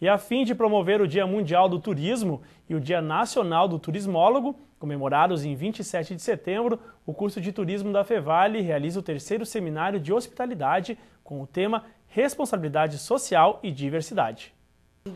E a fim de promover o Dia Mundial do Turismo e o Dia Nacional do Turismólogo, comemorados em 27 de setembro, o curso de turismo da Fevale realiza o terceiro seminário de hospitalidade com o tema Responsabilidade Social e Diversidade.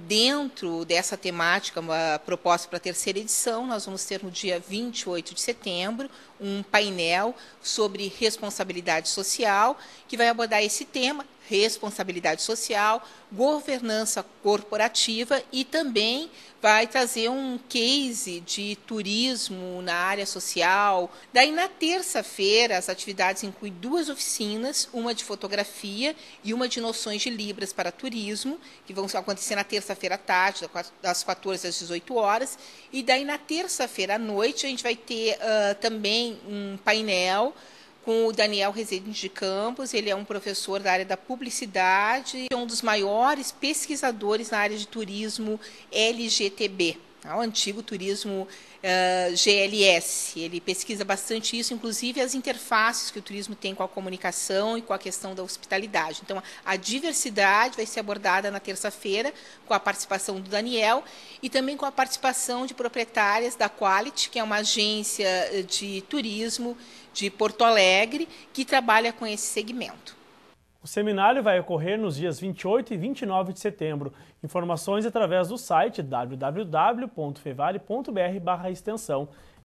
Dentro dessa temática proposta para a terceira edição, nós vamos ter no dia 28 de setembro um painel sobre responsabilidade social que vai abordar esse tema responsabilidade social, governança corporativa e também vai trazer um case de turismo na área social. Daí, na terça-feira, as atividades incluem duas oficinas, uma de fotografia e uma de noções de Libras para turismo, que vão acontecer na terça-feira à tarde, das 14 às 18 horas. E daí, na terça-feira à noite, a gente vai ter uh, também um painel com o Daniel Rezende de Campos, ele é um professor da área da publicidade, é um dos maiores pesquisadores na área de turismo LGTB o antigo turismo uh, eh, GLS. Ele pesquisa bastante isso, inclusive as interfaces que o turismo tem com a comunicação e com a questão da hospitalidade. Então, a diversidade vai ser abordada na terça-feira, com a participação do Daniel e também com a participação de proprietárias da Quality, que é uma agência eh, de turismo de Porto Alegre que trabalha com esse segmento. O seminário vai ocorrer nos dias 28 e 29 de setembro. Informações através do site www.fevale.br/extensão